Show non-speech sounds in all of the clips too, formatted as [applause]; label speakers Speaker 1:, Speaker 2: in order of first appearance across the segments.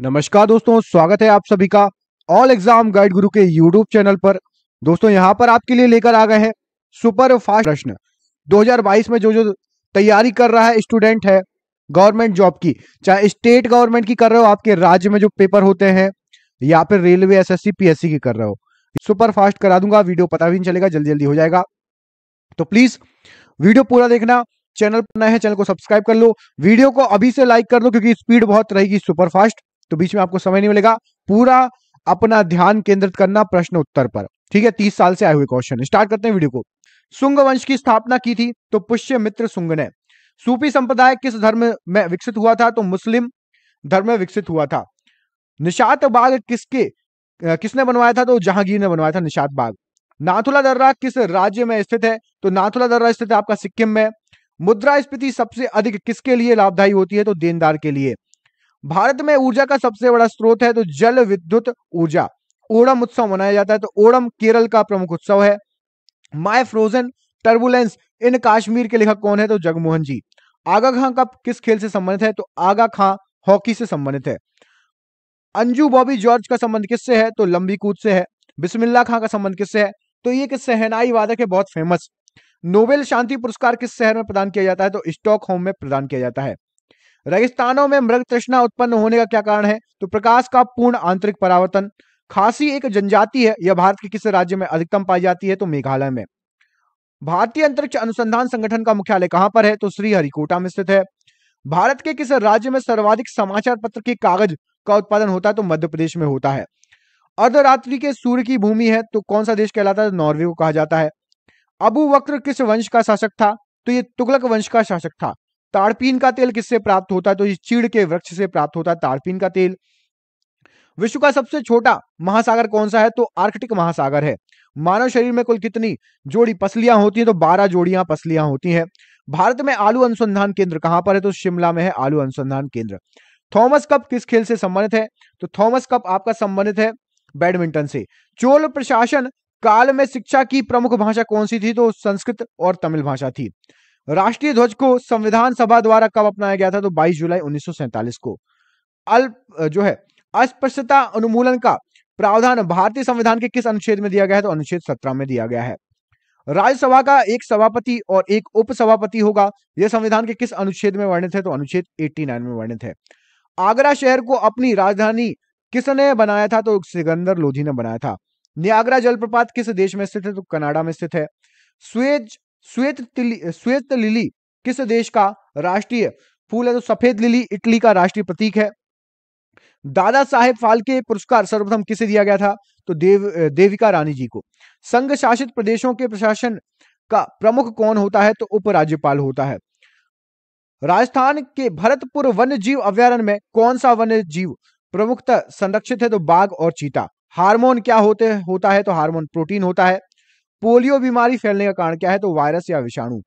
Speaker 1: नमस्कार दोस्तों स्वागत है आप सभी का ऑल एग्जाम गाइड गुरु के यूट्यूब चैनल पर दोस्तों यहाँ पर आपके लिए लेकर आ गए हैं सुपर फास्ट प्रश्न 2022 में जो जो तैयारी कर रहा है स्टूडेंट है गवर्नमेंट जॉब की चाहे स्टेट गवर्नमेंट की कर रहे हो आपके राज्य में जो पेपर होते हैं या फिर रेलवे एस एस की कर रहे हो सुपर फास्ट करा दूंगा वीडियो पता भी नहीं चलेगा जल्दी जल्दी हो जाएगा तो प्लीज वीडियो पूरा देखना चैनल पर नए हैं चैनल को सब्सक्राइब कर लो वीडियो को अभी से लाइक कर दो क्योंकि स्पीड बहुत रहेगी सुपर फास्ट तो बीच में आपको समय नहीं मिलेगा पूरा अपना ध्यान केंद्रित करना प्रश्न उत्तर पर ठीक है तीस साल से आए हुए क्वेश्चन स्टार्ट करते हैं वीडियो को सुंग वंश की स्थापना की थी तो पुष्य मित्र सुंग ने सूपी संप्रदाय किस धर्म में विकसित हुआ था तो मुस्लिम धर्म में विकसित हुआ था निषात बाग किसके किसने बनवाया था तो जहांगीर ने बनवाया था निषात बाग नाथुला दर्रा किस राज्य में स्थित है तो नाथुला दर्रा स्थित है आपका सिक्किम में मुद्रा मुद्रास्फीति सबसे अधिक किसके लिए लाभदायी होती है तो देनदार के लिए भारत में ऊर्जा का सबसे बड़ा स्रोत है तो जल विद्युत ऊर्जा ओणम उत्सव मनाया जाता है तो ओणम केरल का प्रमुख उत्सव है my frozen turbulence in Kashmir के लेखक कौन है तो जगमोहन जी आगा खां का किस खेल से संबंधित है तो आगा खां हॉकी से संबंधित है अंजू बॉबी जॉर्ज का संबंध किससे है तो लंबी कूद से है बिस्मिल्ला खां का संबंध किससे है तो ये किससे सहनाई वादक है बहुत फेमस नोबेल शांति पुरस्कार किस शहर में प्रदान किया जाता है तो स्टॉक में प्रदान किया जाता है रेगिस्तानों में मृग तृष्णा उत्पन्न होने का क्या कारण है तो प्रकाश का पूर्ण आंतरिक परावर्तन खासी एक जनजाति है यह भारत के किस राज्य में अधिकतम पाई जाती है तो मेघालय में भारतीय अंतरिक्ष अनुसंधान संगठन का मुख्यालय कहां पर है तो श्रीहरिकोटा में स्थित है भारत के किस राज्य में सर्वाधिक समाचार पत्र के कागज का उत्पादन होता है तो मध्य प्रदेश में होता है अर्धरात्रि के सूर्य की भूमि है तो कौन सा देश कहलाता है नॉर्वे को कहा जाता है अबू वक्र किस वंश का शासक था तो ये तुगलक वंश का शासक था ताड़पीन का तेल किससे प्राप्त होता है तो चीड़ के वृक्ष से प्राप्त होता है ताड़पीन का तेल विश्व का सबसे छोटा महासागर कौन सा है तो आर्कटिक महासागर है मानव शरीर में कुल कितनी जोड़ी पसलियां होती हैं तो बारह जोड़ियां पसलियां होती हैं भारत में आलू अनुसंधान केंद्र कहां पर है तो शिमला में है आलू अनुसंधान केंद्र थॉमस कप किस खेल से संबंधित है तो थॉमस कप आपका संबंधित है बैडमिंटन से चोल प्रशासन काल में शिक्षा की प्रमुख भाषा कौन सी थी तो संस्कृत और तमिल भाषा थी राष्ट्रीय ध्वज को संविधान सभा द्वारा कब अपनाया गया था तो 22 जुलाई 1947 को अल्प जो है अस्पृश्यता अनुमूलन का प्रावधान भारतीय संविधान के किस अनुच्छेद में दिया गया है तो अनुच्छेद सत्रह में दिया गया है राज्यसभा का एक सभापति और एक उपसभापति होगा यह संविधान के किस अनुच्छेद में वर्णित है तो अनुच्छेद 89 में वर्णित है आगरा शहर को अपनी राजधानी किसने बनाया था तो सिकंदर लोधी ने बनाया था नियाग्रा जलप्रपात किस देश में स्थित है तो कनाडा में स्थित है स्वेज श्वेत श्वेत लिली किस देश का राष्ट्रीय फूल है तो सफेद लिली इटली का राष्ट्रीय प्रतीक है दादा साहेब फालके पुरस्कार सर्वप्रथम किसे दिया गया था तो देव देविका रानी जी को संघ शासित प्रदेशों के प्रशासन का प्रमुख कौन होता है तो उपराज्यपाल होता है राजस्थान के भरतपुर वन्य जीव अभ्यारण्य में कौन सा वन्य जीव प्रमुखता संरक्षित है तो बाघ और चीता हार्मोन क्या होते होता है तो हार्मोन प्रोटीन होता है पोलियो बीमारी फैलने का कारण क्या है तो वायरस या विषाणु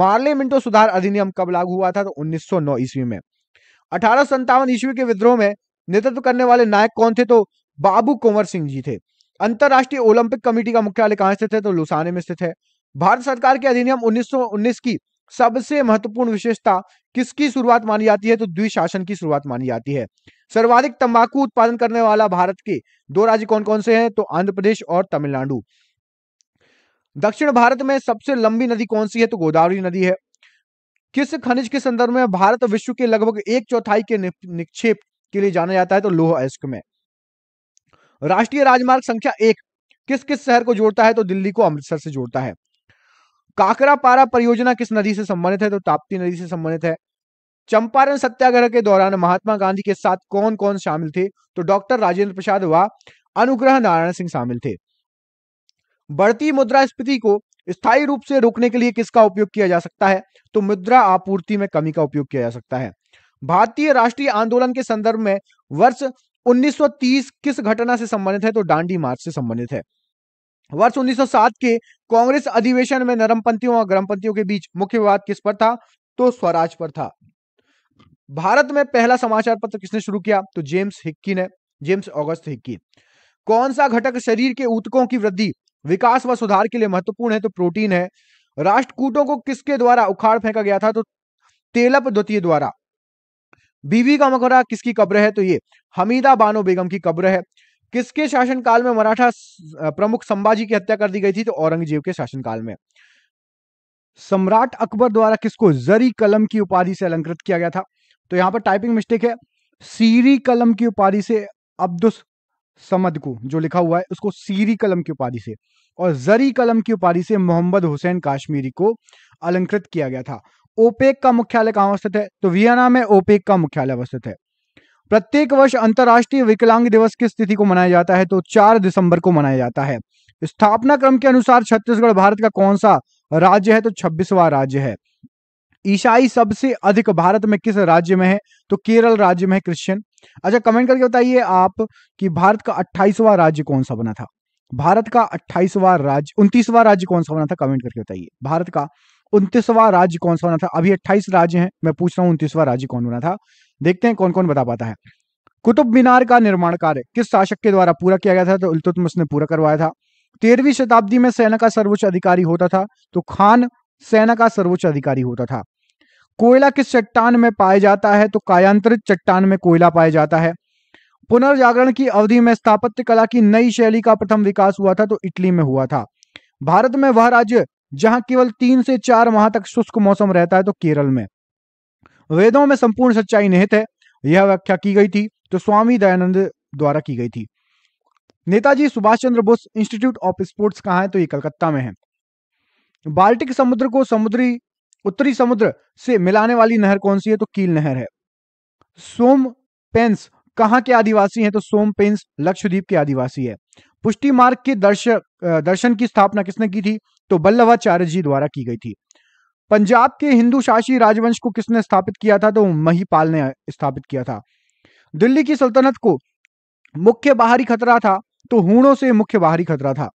Speaker 1: मार्ले मिंटो सुधार अधिनियम कब लागू हुआ था तो 1909 ईस्वी में अठारह ईस्वी के विद्रोह में नेतृत्व करने वाले नायक कौन थे तो बाबू कुंवर सिंह जी थे अंतरराष्ट्रीय ओलंपिक कमेटी का मुख्यालय कहां स्थित है तो लुसाने में स्थित है भारत सरकार के अधिनियम 1919 की सबसे महत्वपूर्ण विशेषता किसकी शुरुआत मानी जाती है तो द्विशासन की शुरुआत मानी जाती है सर्वाधिक तंबाकू उत्पादन करने वाला भारत के दो राज्य कौन कौन से हैं तो आंध्र प्रदेश और तमिलनाडु दक्षिण भारत में सबसे लंबी नदी कौन सी है तो गोदावरी नदी है किस खनिज के संदर्भ में भारत विश्व के लगभग एक चौथाई के निक्षेप के लिए जाना जाता है तो लोह अयस्क में राष्ट्रीय राजमार्ग संख्या एक किस किस शहर को जोड़ता है तो दिल्ली को अमृतसर से जोड़ता है काकरा पारा परियोजना किस नदी से संबंधित है तो ताप्ती नदी से संबंधित है चंपारण सत्याग्रह के दौरान महात्मा गांधी के साथ कौन कौन शामिल थे तो डॉक्टर राजेंद्र प्रसाद व अनुग्रह नारायण सिंह शामिल थे बढ़ती स्फीति को स्थायी रूप से रोकने के लिए किसका उपयोग किया जा सकता है तो मुद्रा आपूर्ति में कमी का उपयोग किया जा सकता है भारतीय राष्ट्रीय आंदोलन के संदर्भ में वर्ष 1930 किस घटना से संबंधित है तो डांडी मार्च से संबंधित है वर्ष 1907 के कांग्रेस अधिवेशन में नरमपंथियों और ग्रमपंथियों के बीच मुख्य विवाद किस पर था तो स्वराज पर था भारत में पहला समाचार पत्र किसने शुरू किया तो जेम्स हिक्की ने जेम्स ऑगस्ट हिक्की कौन सा घटक शरीर के ऊतकों की वृद्धि विकास व सुधार के लिए महत्वपूर्ण है तो प्रोटीन है राष्ट्रकूटों को किसके द्वारा उखाड़ फेंका गया था तो तेलप द्वितीय द्वारा बीवी का मकबरा किसकी कब्र है तो ये हमीदा बानो बेगम की कब्र है किसके शासनकाल में मराठा प्रमुख संभाजी की हत्या कर दी गई थी तो औरंगजेब के शासनकाल में सम्राट अकबर द्वारा किसको जरी कलम की उपाधि से अलंकृत किया गया था तो यहां पर टाइपिंग मिस्टेक है सीरी कलम की उपाधि से अब्दुस समद को जो लिखा हुआ है उसको सीरी कलम की उपाधि से और जरी कलम की उपाधि से मोहम्मद हुसैन काश्मीरी को अलंकृत किया गया था ओपेक का मुख्यालय कहाँ अवस्थित है तो वियना में ओपेक का मुख्यालय अवस्थित है प्रत्येक वर्ष अंतर्राष्ट्रीय विकलांग दिवस किस तिथि को मनाया जाता है तो चार दिसंबर को मनाया जाता है स्थापना क्रम के अनुसार छत्तीसगढ़ भारत का कौन सा राज्य है तो छब्बीसवा राज्य है ईसाई सबसे अधिक भारत में किस राज्य में है तो केरल राज्य में है क्रिश्चियन अच्छा कमेंट करके बताइए आप कि भारत का अट्ठाईसवा राज्य कौन सा बना था भारत का अट्ठाईसवा राज्य उन्तीसवा राज्य कौन सा बना था कमेंट करके बताइए भारत का उन्तीसवा राज्य कौन सा बना था अभी अट्ठाईस राज्य हैं मैं पूछ रहा हूँ उन्तीसवा राज्य कौन बना था देखते हैं कौन कौन बता पाता है कुतुब मीनार का निर्माण कार्य किस शासक के द्वारा पूरा किया गया था तो उलतुतमस ने पूरा करवाया था तेरहवीं शताब्दी में सेना का सर्वोच्च अधिकारी होता था तो खान सेना का सर्वोच्च अधिकारी होता था कोयला किस चट्टान में पाया जाता है तो कायांतरित चट्टान में कोयला पाया जाता है पुनर्जागरण की अवधि में स्थापत्य कला की नई शैली का प्रथम विकास हुआ था तो इटली में हुआ था भारत में वह राज्य जहां केवल तीन से चार माह तक शुष्क मौसम रहता है तो केरल में वेदों में संपूर्ण सच्चाई निहित है यह व्याख्या की गई थी तो स्वामी दयानंद द्वारा की गई थी Netaji Subhash Chandra Bose institute of sports कहाँ है तो ये कलकत्ता में है बाल्टिक समुद्र को समुद्री उत्तरी समुद्र से मिलाने वाली नहर कौन सी है तो कील नहर है सोम पेंस कहाँ के आदिवासी हैं तो सोम पेंस लक्षद्वीप के आदिवासी है पुष्टि मार्ग के दर्शक दर्शन की स्थापना किसने की थी तो बल्लभाचार्य जी द्वारा की गई थी पंजाब के हिंदू शासी राजवंश को किसने स्थापित किया था तो महीपाल ने स्थापित किया था दिल्ली की सल्तनत को मुख्य बाहरी खतरा था तो हूणों से मुख्य बाहरी खतरा था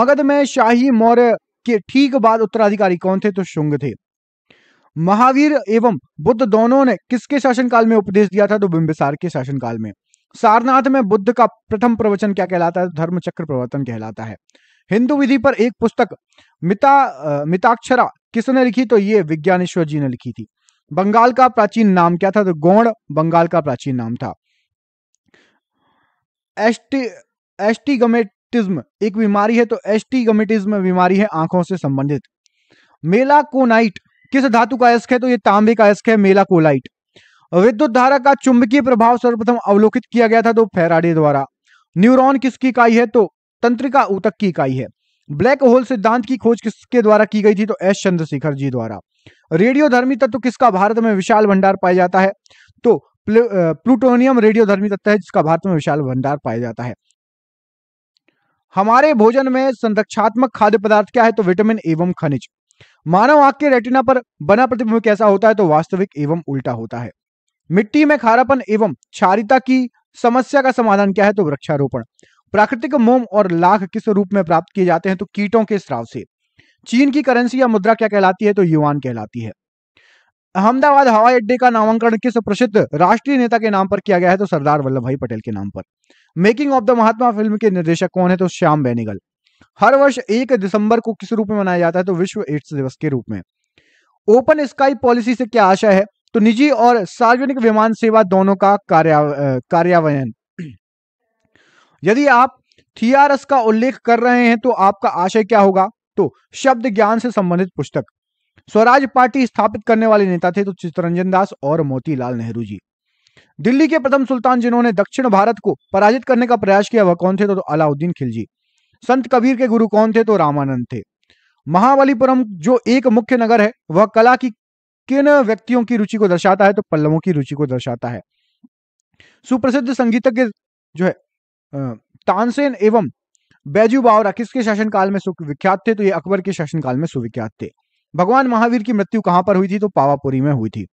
Speaker 1: मगध में शाही मौर्य के ठीक बाद उत्तराधिकारी कौन थे तो शुंग थे महावीर एवं बुद्ध दोनों ने किसके शासनकाल में उपदेश दिया था तो बिंबिसार के शासनकाल में सारनाथ में बुद्ध का प्रथम प्रवचन क्या कहलाता है धर्म चक्र प्रवर्तन कहलाता है हिंदू विधि पर एक पुस्तक मिता मिताक्षरा किसने लिखी तो ये विज्ञानेश्वर जी ने लिखी थी बंगाल का प्राचीन नाम क्या था तो गौण बंगाल का प्राचीन नाम था एस्टी एस्टिगमेटिज्म एक बीमारी है तो एस्टिगमेटिज्म बीमारी है आंखों से संबंधित मेला कोनाइट किस धातु का अयस्क है तो ये तांबे का अयस्क है मेला कोलाइट विद्युत धारा का चुंबकीय प्रभाव सर्वप्रथम अवलोकित किया गया था तो फेराडे द्वारा न्यूरॉन किसकी इकाई है तो तंत्रिका ऊतक की इकाई है ब्लैक होल सिद्धांत की खोज किसके द्वारा की गई थी तो एस चंद्रशेखर जी द्वारा रेडियो धर्मी तत्व किसका भारत में विशाल भंडार पाया जाता है तो प्लूटोनियम रेडियो धर्मी तत्व है जिसका भारत में विशाल भंडार पाया जाता है हमारे भोजन में संरक्षात्मक खाद्य पदार्थ क्या है तो विटामिन एवं खनिज मानव आंख के रेटिना पर बना प्रतिबिंब कैसा होता है तो वास्तविक एवं उल्टा होता है मिट्टी में खारापन एवं क्षारिता की समस्या का समाधान क्या है तो वृक्षारोपण प्राकृतिक मोम और लाख किस रूप में प्राप्त किए जाते हैं तो कीटों के स्राव से चीन की करेंसी या मुद्रा क्या कहलाती है तो युवान कहलाती है अहमदाबाद हवाई अड्डे का नामांकन किस प्रसिद्ध राष्ट्रीय नेता के नाम पर किया गया है तो सरदार वल्लभ भाई पटेल के नाम पर making of the Mahatma film के निर्देशक कौन है तो श्याम बेनेगल हर वर्ष एक दिसंबर को किस रूप में मनाया जाता है तो विश्व एड्स दिवस के रूप में ओपन स्काई पॉलिसी से क्या आशा है तो निजी और सार्वजनिक विमान सेवा दोनों का कार्यान्वयन यदि आप थीआरएस का उल्लेख कर रहे हैं तो आपका आशय क्या होगा तो शब्द ज्ञान से संबंधित पुस्तक स्वराज पार्टी स्थापित करने वाले नेता थे तो चित्तरंजन दास और मोतीलाल नेहरू जी दिल्ली के प्रथम सुल्तान जिन्होंने दक्षिण भारत को पराजित करने का प्रयास किया वह कौन थे तो, तो अलाउद्दीन खिलजी संत कबीर के गुरु कौन थे तो रामानंद थे महाबलीपुरम जो एक मुख्य नगर है वह कला की किन व्यक्तियों की रुचि को दर्शाता है तो पल्लवों की रुचि को दर्शाता है सुप्रसिद्ध संगीतज्ञ जो है तानसेन एवं बैजू बावरा किसके शासनकाल में सुविख्यात थे तो ये अकबर के शासनकाल में सुविख्यात थे भगवान महावीर की मृत्यु कहां पर हुई थी तो पावापुरी में हुई थी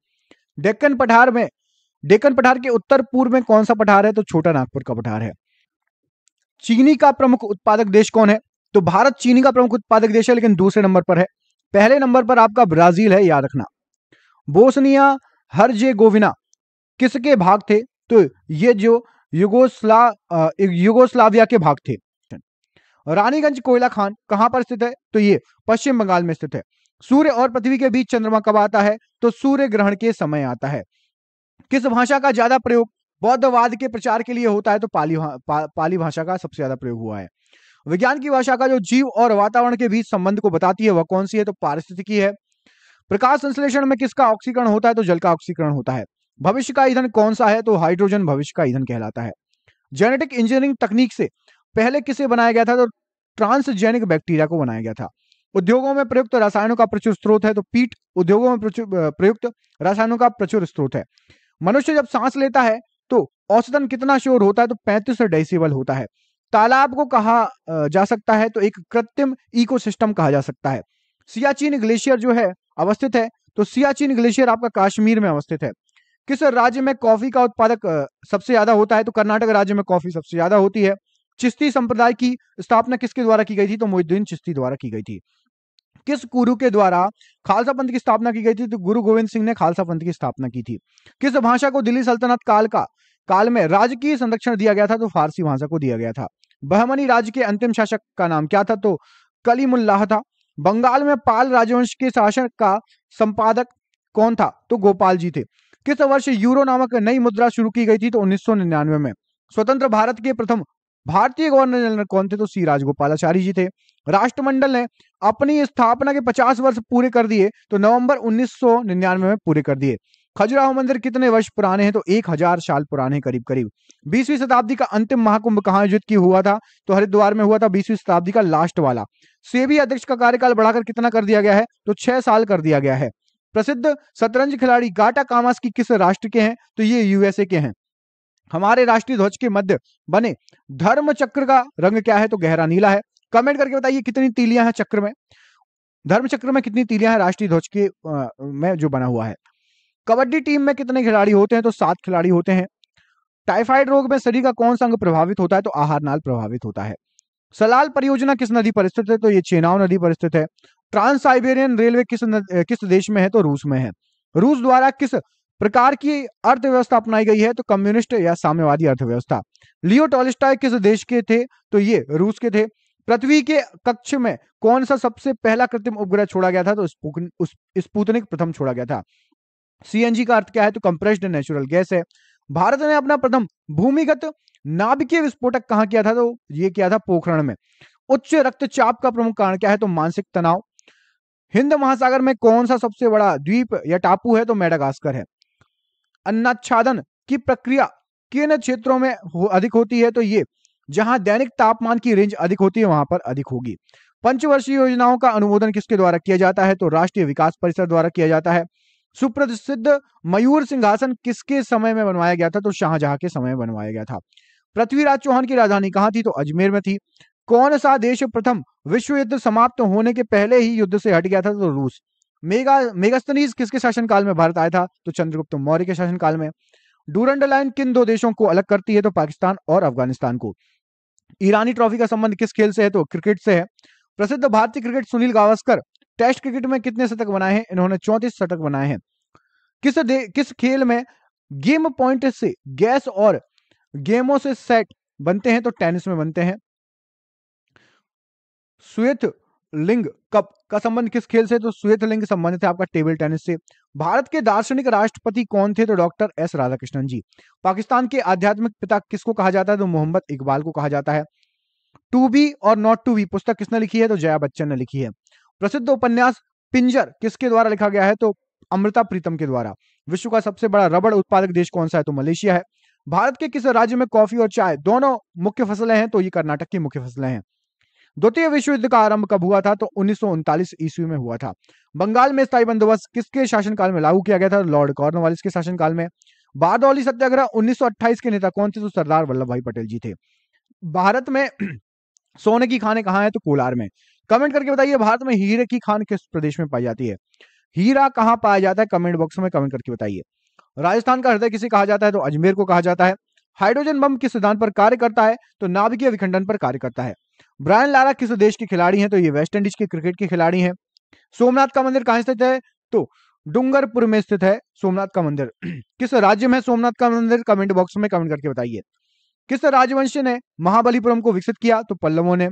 Speaker 1: डेक्कन पठार में डेक्कन पठार के उत्तर पूर्व में कौन सा पठार है तो छोटा नागपुर का पठार है चीनी का प्रमुख उत्पादक देश कौन है तो भारत चीनी का प्रमुख उत्पादक देश है लेकिन दूसरे नंबर पर है पहले नंबर पर आपका ब्राजील है याद रखना बोसनिया गोविना किसके भाग थे तो ये जो युगोस्ला युगोस्लाविया के भाग थे रानीगंज कोयला खान कहां पर स्थित है तो ये पश्चिम बंगाल में स्थित है सूर्य और पृथ्वी के बीच चंद्रमा कब आता है तो सूर्य ग्रहण के समय आता है किस भाषा का ज्यादा प्रयोग बौद्धवाद के प्रचार के लिए होता है तो पाली पा, पाली भाषा का सबसे ज्यादा प्रयोग हुआ है विज्ञान की भाषा का जो जीव और वातावरण के बीच संबंध को बताती है वह कौन सी है तो पारिस्थितिकी है प्रकाश संश्लेषण में किसका ऑक्सीकरण होता है तो जल का ऑक्सीकरण होता है भविष्य का ईंधन कौन सा है तो हाइड्रोजन भविष्य का ईंधन कहलाता है जेनेटिक इंजीनियरिंग तकनीक से पहले किसे बनाया गया था तो ट्रांसजेनिक बैक्टीरिया को बनाया गया था उद्योगों में प्रयुक्त रसायनों का प्रचुर स्रोत है तो पीट उद्योगों में प्रयुक्त रसायनों का प्रचुर स्रोत है मनुष्य जब सांस लेता है तो औसतन कितना शोर होता है तो पैंतीस डेसिबल होता है तालाब को कहा जा सकता है तो एक कृत्रिम इकोसिस्टम कहा जा सकता है सियाचिन ग्लेशियर जो है अवस्थित है तो सियाचिन ग्लेशियर आपका कश्मीर में अवस्थित है किस राज्य में कॉफी का उत्पादक सबसे ज्यादा होता है तो कर्नाटक राज्य में कॉफी सबसे ज्यादा होती है चिश्ती संप्रदाय की स्थापना किसके द्वारा की गई थी तो मोहिद्दीन चिश्ती द्वारा की गई थी किस गुरु के द्वारा खालसा पंथ की स्थापना की गई थी तो गुरु गोविंद सिंह ने खालसा पंथ की स्थापना की थी किस भाषा को दिल्ली सल्तनत काल का काल में राजकीय संरक्षण दिया गया था तो फारसी भाषा को दिया गया था बहमनी राज्य के अंतिम शासक का नाम क्या था तो कलीमुल्लाह था बंगाल में पाल राजवंश के शासन का संपादक कौन था तो गोपाल जी थे किस वर्ष यूरो नामक नई मुद्रा शुरू की गई थी तो 1999 में स्वतंत्र भारत के प्रथम भारतीय गवर्नर जनरल कौन थे तो सी राजगोपालाचारी जी थे राष्ट्रमंडल ने अपनी स्थापना के 50 वर्ष पूरे कर दिए तो नवंबर 1999 में पूरे कर दिए खजुराहो मंदिर कितने वर्ष पुराने हैं तो एक हजार साल पुराने करीब करीब बीसवीं शताब्दी का अंतिम महाकुंभ कहा आयोजित की हुआ था तो हरिद्वार में हुआ था बीसवीं शताब्दी का लास्ट वाला सेबी अध्यक्ष का कार्यकाल बढ़ाकर कितना कर दिया गया है तो छह साल कर दिया गया है प्रसिद्ध शतरंज खिलाड़ी गाटा कामास की किस राष्ट्र के हैं तो ये यूएसए के हैं हमारे राष्ट्रीय ध्वज के मध्य बने धर्म चक्र का रंग क्या है तो गहरा नीला है कमेंट करके बताइए कितनी तीलियां हैं चक्र में धर्म चक्र में कितनी तीलियां हैं राष्ट्रीय ध्वज के में जो बना हुआ है कबड्डी टीम में कितने खिलाड़ी होते हैं तो सात खिलाड़ी होते हैं टाइफाइड रोग में शरीर का कौन सा अंग प्रभावित होता है तो आहार नाल प्रभावित होता है सलाल परियोजना किस नदी पर स्थित है तो ये चेनाव नदी पर स्थित है ट्रांस साइबेरियन रेलवे किस न, किस देश में है तो रूस में है रूस द्वारा किस प्रकार की अर्थव्यवस्था अपनाई गई है तो कम्युनिस्ट या साम्यवादी अर्थव्यवस्था लियो टॉलिस्टाय किस देश के थे तो ये रूस के थे पृथ्वी के कक्ष में कौन सा सबसे पहला कृत्रिम उपग्रह छोड़ा गया था तो स्पूतनिक प्रथम छोड़ा गया था सीएनजी का अर्थ क्या है तो कंप्रेस्ड नेचुरल गैस है भारत ने अपना प्रथम भूमिगत नाभिकीय विस्फोटक कहा किया था तो ये किया था पोखरण में उच्च रक्तचाप का प्रमुख कारण क्या है तो मानसिक तनाव हिंद महासागर में कौन सा सबसे बड़ा द्वीप या टापू है तो मेडागास्कर है अन्नाच्छादन की प्रक्रिया किन क्षेत्रों में हो, अधिक होती है तो ये जहां दैनिक तापमान की रेंज अधिक होती है वहां पर अधिक होगी पंचवर्षीय योजनाओं का अनुमोदन किसके द्वारा किया जाता है तो राष्ट्रीय विकास परिषद द्वारा किया जाता है सुप्रसिद्ध मयूर सिंहासन किसके समय में बनवाया गया था तो शाहजहां के समय में बनवाया गया था पृथ्वीराज चौहान की राजधानी कहाँ थी तो अजमेर में थी कौन सा देश प्रथम विश्व युद्ध समाप्त होने के पहले ही युद्ध से हट गया था तो रूस मेगा मेगास्तनीज किसके शासनकाल में भारत आया था तो चंद्रगुप्त मौर्य के शासनकाल में डूरंड लाइन किन दो देशों को अलग करती है तो पाकिस्तान और अफगानिस्तान को ईरानी ट्रॉफी का संबंध किस खेल से है तो क्रिकेट से है प्रसिद्ध भारतीय cricket Sunil Gavaskar test cricket में कितने शतक बनाए हैं इन्होंने चौंतीस शतक बनाए हैं किस किस खेल में गेम पॉइंट से गैस और गेमों से सेट बनते हैं तो टेनिस में बनते हैं श्वेत लिंग कप का संबंध किस खेल से तो श्वेत लिंग संबंध है आपका टेबल टेनिस से भारत के दार्शनिक राष्ट्रपति कौन थे तो डॉक्टर एस राधाकृष्णन जी पाकिस्तान के आध्यात्मिक पिता किसको कहा जाता है तो मोहम्मद इकबाल को कहा जाता है टू बी और नॉट टू बी पुस्तक किसने लिखी है तो जया बच्चन ने लिखी है प्रसिद्ध उपन्यास पिंजर किसके द्वारा लिखा गया है तो अमृता प्रीतम के द्वारा विश्व का सबसे बड़ा रबड़ उत्पादक देश कौन सा है तो मलेशिया है भारत के किस राज्य में कॉफी और चाय दोनों मुख्य फसलें हैं तो ये कर्नाटक की मुख्य फसलें हैं द्वितीय विश्व युद्ध का आरंभ कब हुआ था तो उन्नीस ईस्वी में हुआ था बंगाल में स्थायी बंदोबस्त किसके शासनकाल में लागू किया गया था लॉर्ड कॉर्नवालिस के शासनकाल में बारदौली सत्याग्रह 1928 के नेता कौन थे तो सरदार वल्लभ भाई पटेल जी थे भारत में [clears throat] सोने की खाने कहा है तो कोलार में कमेंट करके बताइए भारत में हीरे की खान किस प्रदेश में पाई जाती है हीरा कहाँ पाया जाता है कमेंट बॉक्स में कमेंट करके बताइए राजस्थान का हृदय किसे कहा जाता है तो अजमेर को कहा जाता है हाइड्रोजन बम किस सिद्धांत पर कार्य करता है तो नाभिकीय विखंडन पर कार्य करता है ब्रायन लारा किस देश के खिलाड़ी हैं तो ये वेस्ट इंडीज के क्रिकेट के खिलाड़ी हैं सोमनाथ का मंदिर कहाँ स्थित है तो डूंगरपुर में स्थित है सोमनाथ का मंदिर [clears throat] किस राज्य में सोमनाथ का मंदिर कमेंट बॉक्स में कमेंट करके बताइए किस राजवंश ने महाबलीपुरम को विकसित किया तो पल्लवों ने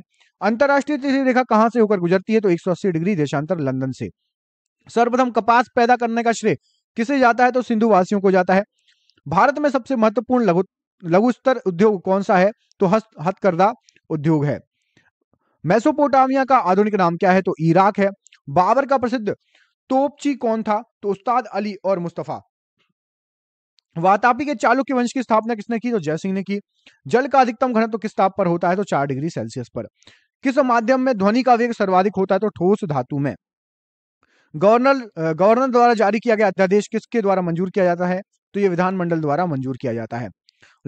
Speaker 1: अंतरराष्ट्रीय तिथि रेखा कहां से होकर गुजरती है तो 180 डिग्री देशांतर लंदन से सर्वप्रथम कपास पैदा करने का श्रेय किसे जाता है तो सिंधु वासियों को जाता है भारत में सबसे महत्वपूर्ण लघु लघु स्तर उद्योग कौन सा है तो हस्त हथकरदा उद्योग है मेसोपोटामिया का आधुनिक नाम क्या है तो इराक है बाबर का प्रसिद्ध तोपची कौन था तो उस्ताद अली और मुस्तफा वातापी के चालुक्य वंश की स्थापना किसने की तो जयसिंह ने की जल का अधिकतम घनत्व तो किस ताप पर होता है तो चार डिग्री सेल्सियस पर किस माध्यम में ध्वनि का वेग सर्वाधिक होता है तो ठोस धातु में गवर्नर गवर्नर द्वारा जारी किया गया अध्यादेश किसके द्वारा मंजूर किया जाता है तो यह विधानमंडल द्वारा मंजूर किया जाता है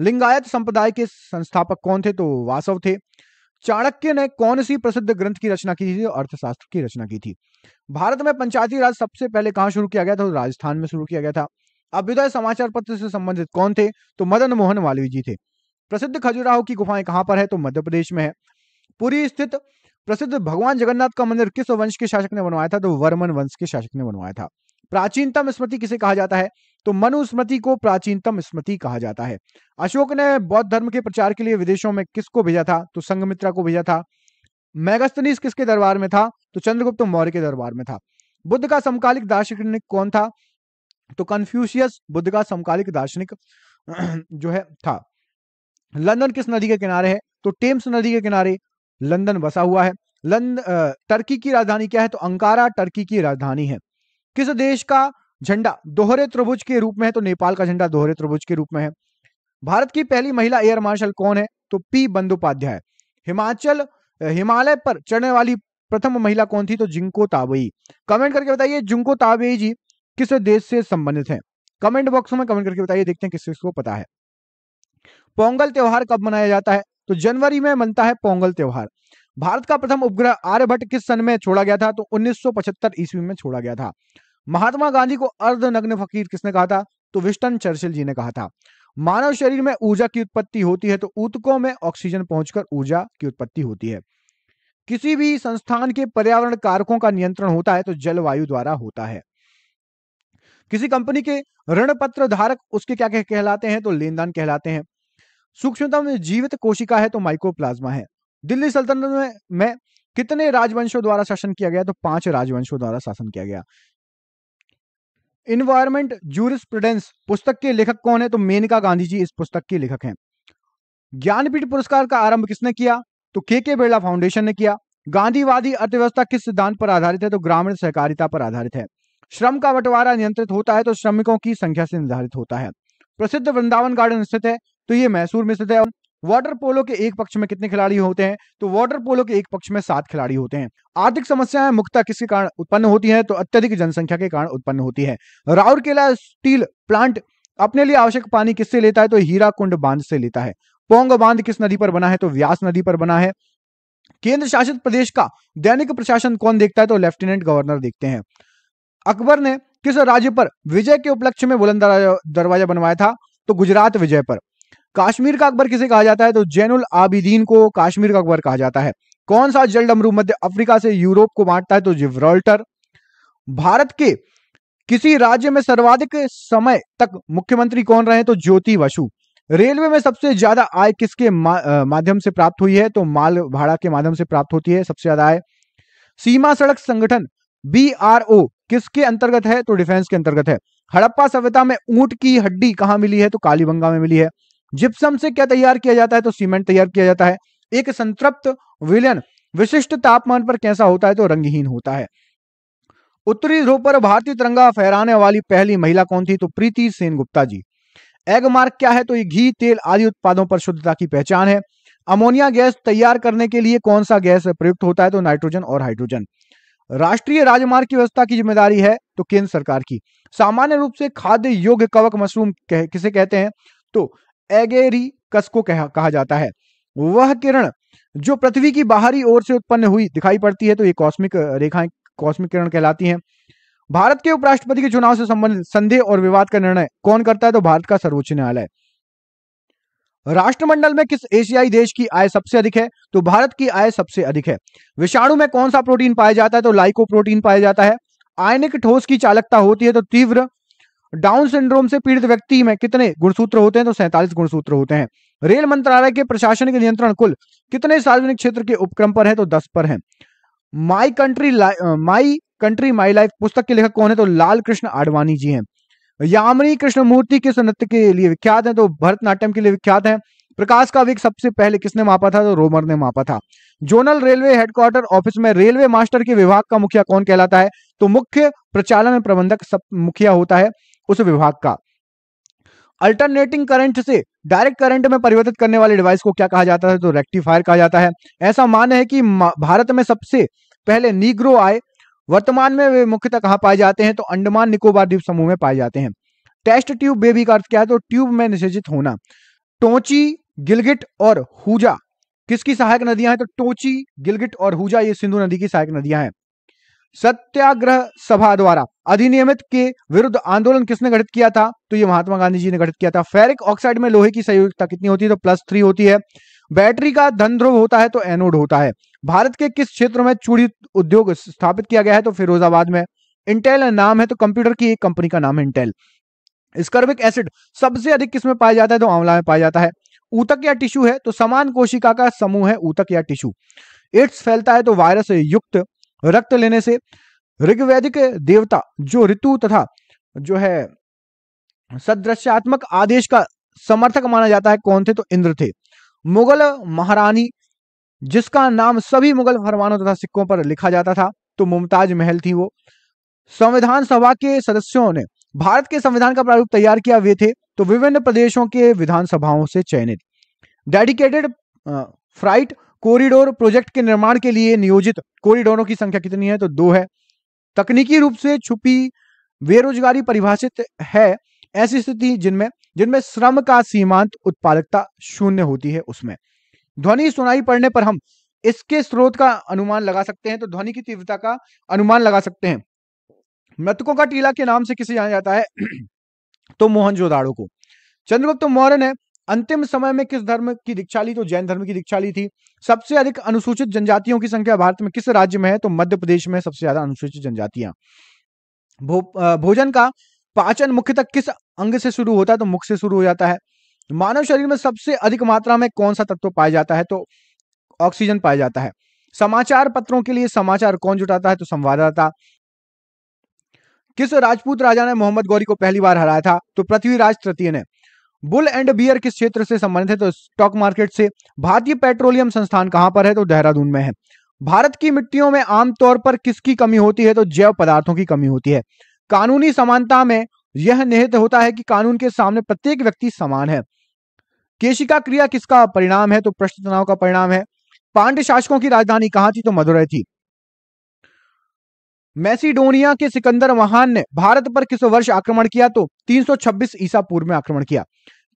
Speaker 1: लिंगायत संप्रदाय के संस्थापक कौन थे तो वासव थे चाणक्य ने कौन सी प्रसिद्ध ग्रंथ की रचना की थी अर्थशास्त्र की रचना की थी भारत में पंचायती राज सबसे पहले कहाँ शुरू किया गया था तो राजस्थान में शुरू किया गया था अभ्युदय समाचार पत्र से संबंधित कौन थे तो मदन मोहन मालवीय जी थे प्रसिद्ध खजुराहो की गुफाएं कहाँ पर है तो मध्य प्रदेश में है पुरी स्थित प्रसिद्ध भगवान जगन्नाथ का मंदिर किस वंश के शासक ने बनवाया था तो वर्मन वंश के शासक ने बनवाया था प्राचीनतम स्मृति किसे कहा जाता है तो मनुस्मृति को प्राचीनतम स्मृति कहा जाता है अशोक ने बौद्ध धर्म के प्रचार के लिए विदेशों में किसको भेजा था तो संगमित्रा को भेजा था मैगस्तनीस किसके दरबार में था तो चंद्रगुप्त मौर्य के दरबार में था बुद्ध का समकालिक दार्शनिक कौन था तो कन्फ्यूशियस बुद्ध का समकालिक दार्शनिक [clears throat] जो है था लंदन किस नदी के किनारे है तो टेम्स नदी के किनारे लंदन बसा हुआ है लंदन टर्की की राजधानी क्या है तो अंकारा टर्की की राजधानी है किस देश का झंडा दोहरे त्रिभुज के रूप में है तो नेपाल का झंडा दोहरे त्रिभुज के रूप में है भारत की पहली महिला एयर मार्शल कौन है तो पी बंदोपाध्याय हिमाचल हिमालय पर चढ़ने वाली प्रथम महिला कौन थी तो जिंको ताबेई कमेंट करके बताइए जिंको ताबेई जी किस देश से संबंधित हैं कमेंट बॉक्स में कमेंट करके बताइए देखते हैं किस किसको पता है पोंगल त्योहार कब मनाया जाता है तो जनवरी में मनता है पोंगल त्योहार भारत का प्रथम उपग्रह आर्यभट्ट किस सन में छोड़ा गया था तो 1975 ईस्वी में छोड़ा गया था महात्मा गांधी को अर्धनग्न फकीर किसने कहा था तो विस्टन चर्चिल जी ने कहा था मानव शरीर में ऊर्जा की उत्पत्ति होती है तो ऊतकों में ऑक्सीजन पहुंचकर ऊर्जा की उत्पत्ति होती है किसी भी संस्थान के पर्यावरण कारकों का नियंत्रण होता है तो जलवायु द्वारा होता है किसी कंपनी के ऋण पत्र धारक उसके क्या कहलाते हैं तो लेनदान कहलाते हैं सूक्ष्मतम जीवित कोशिका है तो माइकोप्लाज्मा है दिल्ली सल्तनत में, में कितने राजवंशों द्वारा शासन किया गया तो पांच राजवंशों द्वारा शासन किया गया इन्वायरमेंट जूरिस्प्रूडेंस पुस्तक के लेखक कौन है तो मेनका गांधी जी इस पुस्तक के लेखक हैं ज्ञानपीठ पुरस्कार का आरंभ किसने किया तो के के बिरला फाउंडेशन ने किया गांधीवादी अर्थव्यवस्था किस सिद्धांत पर आधारित है तो ग्रामीण सहकारिता पर आधारित है श्रम का बंटवारा नियंत्रित होता है तो श्रमिकों की संख्या से निर्धारित होता है प्रसिद्ध वृंदावन गार्डन स्थित है तो ये मैसूर में स्थित है वाटर पोलो के एक पक्ष में कितने खिलाड़ी होते हैं तो वाटर पोलो के एक पक्ष में सात खिलाड़ी होते हैं आर्थिक समस्याएं मुख्यता किसके कारण उत्पन्न होती है तो अत्यधिक जनसंख्या के कारण उत्पन्न होती है राउरकेला स्टील प्लांट अपने लिए आवश्यक पानी किससे लेता है तो हीरा कुंड बांध से लेता है पोंग बांध किस नदी पर बना है तो व्यास नदी पर बना है केंद्र शासित प्रदेश का दैनिक प्रशासन कौन देखता है तो लेफ्टिनेंट गवर्नर देखते हैं अकबर ने किस राज्य पर विजय के उपलक्ष्य में बुलंद दरवाजा बनवाया था तो गुजरात विजय पर काश्मीर का अकबर किसे कहा जाता है तो जैनुल आबिदीन को काश्मीर का अकबर कहा जाता है कौन सा जल डमरू मध्य अफ्रीका से यूरोप को बांटता है तो जिब्राल्टर भारत के किसी राज्य में सर्वाधिक समय तक मुख्यमंत्री कौन रहे तो ज्योति वसु रेलवे में सबसे ज्यादा आय किसके मा, माध्यम से प्राप्त हुई है तो माल भाड़ा के माध्यम से प्राप्त होती है सबसे ज्यादा आय सीमा सड़क संगठन बी किसके अंतर्गत है तो डिफेंस के अंतर्गत है हड़प्पा सभ्यता में ऊंट की हड्डी कहां मिली है तो कालीबंगा में मिली है जिप्सम से क्या तैयार किया जाता है तो सीमेंट तैयार किया जाता है एक संतृप्त विलयन विशिष्ट तापमान पर कैसा होता है तो रंगहीन होता है उत्तरी ध्रुव पर भारतीय तिरंगा फहराने वाली पहली महिला कौन थी तो प्रीति सेन गुप्ता जी एग मार्क क्या है तो ये घी तेल आदि उत्पादों पर शुद्धता की पहचान है अमोनिया गैस तैयार करने के लिए कौन सा गैस प्रयुक्त होता है तो नाइट्रोजन और हाइड्रोजन राष्ट्रीय राजमार्ग की व्यवस्था की जिम्मेदारी है तो केंद्र सरकार की सामान्य रूप से खाद्य योग्य कवक मशरूम कह, किसे कहते हैं तो एगेरी कस को कहा, कहा जाता है वह किरण जो पृथ्वी की बाहरी ओर से उत्पन्न हुई दिखाई पड़ती है तो ये कॉस्मिक रेखाएं कॉस्मिक किरण कहलाती हैं भारत के उपराष्ट्रपति के चुनाव से संबंधित संदेह और विवाद का निर्णय कौन करता है तो भारत का सर्वोच्च न्यायालय राष्ट्रमंडल में किस एशियाई देश की आय सबसे अधिक है तो भारत की आय सबसे अधिक है विषाणु में कौन सा प्रोटीन पाया जाता है तो लाइको प्रोटीन पाया जाता है आयनिक ठोस की चालकता होती है तो तीव्र डाउन सिंड्रोम से पीड़ित व्यक्ति में कितने गुणसूत्र होते हैं तो सैंतालीस गुणसूत्र होते हैं रेल मंत्रालय के के नियंत्रण कुल कितने सार्वजनिक क्षेत्र के उपक्रम पर है तो दस पर है my country my country my life पुस्तक के लेखक कौन है तो लाल कृष्ण आडवाणी जी हैं कृष्ण मूर्ति किस नृत्य के लिए विख्यात है तो भरतनाट्यम के लिए विख्यात है प्रकाश का वेग सबसे पहले किसने मापा था तो रोमर ने मापा था जोनल रेलवे हेडक्वार्टर ऑफिस में रेलवे मास्टर के विभाग का मुखिया कौन कहलाता है तो मुख्य प्रचालन प्रबंधक सब मुखिया होता है उस विभाग का अल्टरनेटिंग करंट से डायरेक्ट करंट में परिवर्तित करने वाले डिवाइस को क्या कहा जाता है तो रेक्टिफायर कहा जाता है ऐसा मान है कि भारत में सबसे पहले नीग्रो आए वर्तमान में वे मुख्यतः कहा पाए जाते हैं तो अंडमान निकोबार द्वीप समूह में पाए जाते हैं टेस्ट ट्यूब बेबी का अर्थ क्या है तो ट्यूब में निषेचित होना टोची गिलगिट और हुजा किसकी सहायक नदियां हैं तो टोची गिलगिट और हुजा ये सिंधु नदी की सहायक नदियां हैं सत्याग्रह सभा द्वारा अधिनियमित के विरुद्ध आंदोलन किसने गठित किया था तो ये महात्मा गांधी जी ने गठित किया था फेरिक ऑक्साइड में लोहे की संयोगिता कितनी होती है तो प्लस थ्री होती है बैटरी का धन ध्रुव होता है तो एनोड होता है भारत के किस क्षेत्र में चूड़ी उद्योग स्थापित किया गया है तो फिरोजाबाद में इंटेल नाम है तो कंप्यूटर की एक कंपनी का नाम है इंटेल स्कर्बिक एसिड सबसे अधिक किसमें पाया जाता है तो आंवला में पाया जाता है ऊतक या टिश्यू है तो समान कोशिका का समूह है ऊतक या टिश्यू एड्स फैलता है तो वायरस युक्त रक्त लेने से ऋग्वैदिक देवता जो ऋतु तथा जो है सदृश्यात्मक आदेश का समर्थक माना जाता है कौन थे तो इंद्र थे मुगल महारानी जिसका नाम सभी मुगल फरमानों तथा सिक्कों पर लिखा जाता था तो मुमताज महल थी वो संविधान सभा के सदस्यों ने भारत के संविधान का प्रारूप तैयार किया हुए थे तो विभिन्न प्रदेशों के विधानसभाओं से चयनित डेडिकेटेड फ्राइट कॉरिडोर प्रोजेक्ट के निर्माण के लिए नियोजित कॉरिडोरों की संख्या कितनी है तो दो है तकनीकी रूप से छुपी बेरोजगारी परिभाषित है ऐसी स्थिति जिनमें जिनमें श्रम का सीमांत उत्पादकता शून्य होती है उसमें ध्वनि सुनाई पड़ने पर हम इसके स्रोत का अनुमान लगा सकते हैं तो ध्वनि की तीव्रता का अनुमान लगा सकते हैं मृतकों का टीला के नाम से किसे जाना जाता है [clears throat] तो मोहनजोदाड़ो को चंद्रगुप्त मौर्य ने अंतिम समय में किस धर्म की दीक्षा ली तो जैन धर्म की दीक्षा ली थी सबसे अधिक अनुसूचित जनजातियों की संख्या भारत में किस राज्य में है तो मध्य प्रदेश में सबसे ज्यादा अनुसूचित जनजातियां भो, भोजन का पाचन मुख्यतः किस अंग से शुरू होता है तो मुख से शुरू हो जाता है मानव शरीर में सबसे अधिक मात्रा में कौन सा तत्व पाया जाता है तो ऑक्सीजन पाया जाता है समाचार पत्रों के लिए समाचार कौन जुटाता है तो संवाददाता किस राजपूत राजा ने मोहम्मद गौरी को पहली बार हराया था तो पृथ्वीराज तृतीय ने बुल एंड बियर किस क्षेत्र से संबंधित है तो स्टॉक मार्केट से भारतीय पेट्रोलियम संस्थान कहां पर है तो देहरादून में है भारत की मिट्टियों में आमतौर पर किसकी कमी होती है तो जैव पदार्थों की कमी होती है कानूनी समानता में यह निहित होता है कि कानून के सामने प्रत्येक व्यक्ति समान है केशिका क्रिया किसका परिणाम है तो प्रश्न तनाव का परिणाम है पांड्य शासकों की राजधानी कहाँ थी तो मधुरई थी मैसीडोनिया के सिकंदर महान ने भारत पर किस वर्ष आक्रमण किया तो 326 ईसा पूर्व में आक्रमण किया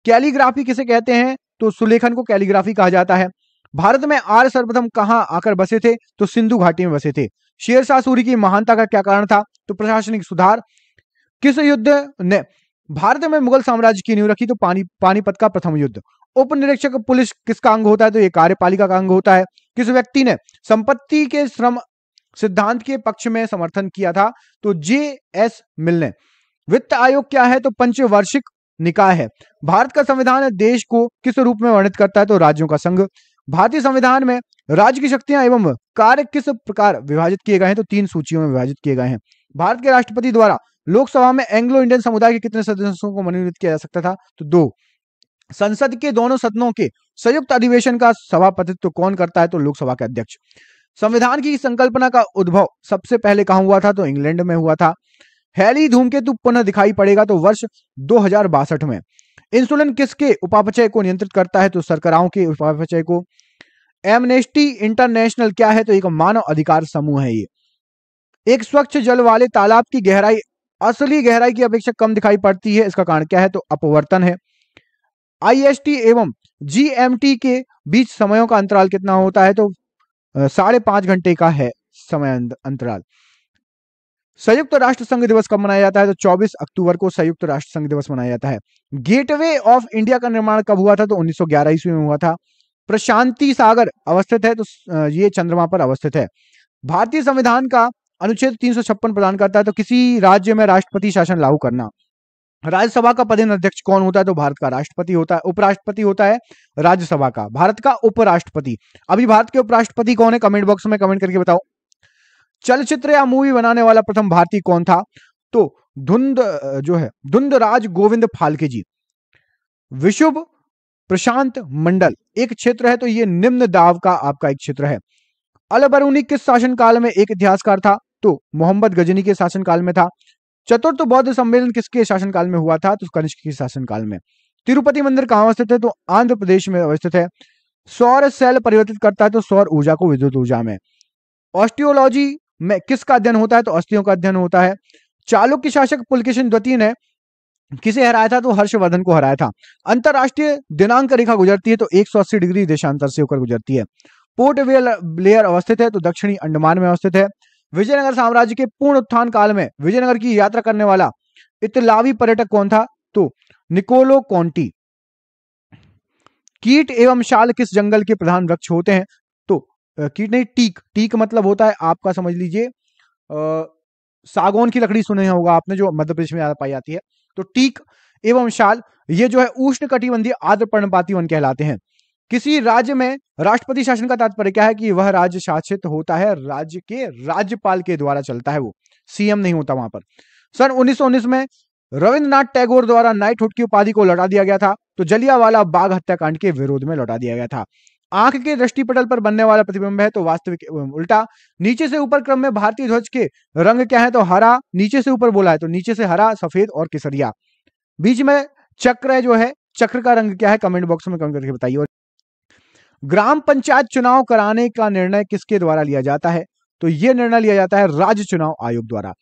Speaker 1: कैलीग्राफी किसे कहते हैं तो सुलेखन को कैलीग्राफी कहा जाता है भारत में आर सर्वप्रथम कहां आकर बसे थे तो सिंधु घाटी में बसे थे शेर सूरी की महानता का क्या कारण था तो प्रशासनिक सुधार किस युद्ध ने भारत में मुगल साम्राज्य की नींव रखी तो पानी पानीपत का प्रथम युद्ध उप निरीक्षक पुलिस किसका अंग होता है तो ये कार्यपालिका का अंग होता है किस व्यक्ति ने संपत्ति के श्रम सिद्धांत के पक्ष में समर्थन किया था तो जे एस मिलने वित्त आयोग क्या है तो पंचवर्षिक निकाय है भारत का संविधान देश को किस रूप में वर्णित करता है तो राज्यों का संघ भारतीय संविधान में राज्य की शक्तियां एवं कार्य किस प्रकार विभाजित किए गए हैं तो तीन सूचियों में विभाजित किए गए हैं भारत के राष्ट्रपति द्वारा लोकसभा में एंग्लो इंडियन समुदाय के कितने सदस्यों को मनोनीत किया जा सकता था तो दो संसद के दोनों सदनों के संयुक्त अधिवेशन का सभापतित्व तो कौन करता है तो लोकसभा के अध्यक्ष संविधान की संकल्पना का उद्भव सबसे पहले कहा हुआ था तो इंग्लैंड में हुआ था हैली धूमकेतु पुनः दिखाई पड़ेगा तो वर्ष दो में इंसुलिन किसके उपापचय को नियंत्रित करता है तो सरकाराओं के उपापचय को एमनेस्टी इंटरनेशनल क्या है तो एक मानव अधिकार समूह है ये एक स्वच्छ जल वाले तालाब की गहराई असली गहराई की अपेक्षा कम दिखाई पड़ती है इसका कारण क्या है तो अपवर्तन है आईएसटी एवं जीएमटी के बीच समयों का अंतराल कितना होता है तो साढ़े पांच घंटे का है समय अंतराल संयुक्त राष्ट्र संघ दिवस कब मनाया जाता है तो 24 अक्टूबर को संयुक्त राष्ट्र संघ दिवस मनाया जाता है गेटवे ऑफ इंडिया का निर्माण कब हुआ था तो 1911 ईस्वी में हुआ था प्रशांति सागर अवस्थित है तो ये चंद्रमा पर अवस्थित है भारतीय संविधान का अनुच्छेद तीन प्रदान करता है तो किसी राज्य में राष्ट्रपति शासन लागू करना राज्यसभा का पदेन अध्यक्ष कौन होता है तो भारत का राष्ट्रपति होता है उपराष्ट्रपति होता है राज्यसभा का भारत का उपराष्ट्रपति अभी भारत के उपराष्ट्रपति कौन है कमेंट बॉक्स में कमेंट करके बताओ चलचित्र या मूवी बनाने वाला प्रथम भारतीय कौन था तो धुंद जो है धुंद राज गोविंद फालके जी विशुभ प्रशांत मंडल एक क्षेत्र है तो ये निम्न दाव का आपका एक क्षेत्र है अलबरूनी किस शासन काल में एक इतिहासकार था तो मोहम्मद गजनी के शासन काल में था चतुर्थ तो बौद्ध सम्मेलन किसके शासनकाल में हुआ था तो कनिष्क के शासनकाल में तिरुपति मंदिर कहाँ अवस्थित है तो आंध्र प्रदेश में अवस्थित है सौर सेल परिवर्तित करता है तो सौर ऊर्जा को विद्युत ऊर्जा में ऑस्टियोलॉजी में किसका अध्ययन होता है तो अस्थियों का अध्ययन होता है चालुक्य शासक पुलकेशन द्वितीय ने किसे हराया था तो हर्षवर्धन को हराया था अंतरराष्ट्रीय दिनांक रेखा गुजरती है तो 180 डिग्री देशांतर से होकर गुजरती है पोर्ट ब्लेयर अवस्थित है तो दक्षिणी अंडमान में अवस्थित है विजयनगर साम्राज्य के पूर्ण उत्थान काल में विजयनगर की यात्रा करने वाला इतलावी पर्यटक कौन था तो निकोलो कॉन्टी कीट एवं शाल किस जंगल के प्रधान वृक्ष होते हैं तो कीट नहीं टीक टीक मतलब होता है आपका समझ लीजिए सागौन की लकड़ी सुने होगा आपने जो मध्य प्रदेश में पाई जाती है तो टीक एवं शाल ये जो है उष्ण कटिबंधीय आद्र पर्णपाती वन कहलाते हैं किसी राज्य में राष्ट्रपति शासन का तात्पर्य क्या है कि वह राज्य शासित होता है राज्य के राज्यपाल के द्वारा चलता है वो सीएम नहीं होता वहां पर सन उन्नीस में रविंद्रनाथ टैगोर द्वारा नाइटहुड की उपाधि को लौटा दिया गया था तो जलियावाला बाघ हत्याकांड के विरोध में लौटा दिया गया था आंख के दृष्टिपटल पर बनने वाला प्रतिबिंब है तो वास्तविक उल्टा नीचे से ऊपर क्रम में भारतीय ध्वज के रंग क्या है तो हरा नीचे से ऊपर बोला है तो नीचे से हरा सफेद और केसरिया बीच में चक्र जो है चक्र का रंग क्या है कमेंट बॉक्स में कमेंट करके बताइए ग्राम पंचायत चुनाव कराने का निर्णय किसके द्वारा लिया जाता है तो यह निर्णय लिया जाता है राज्य चुनाव आयोग द्वारा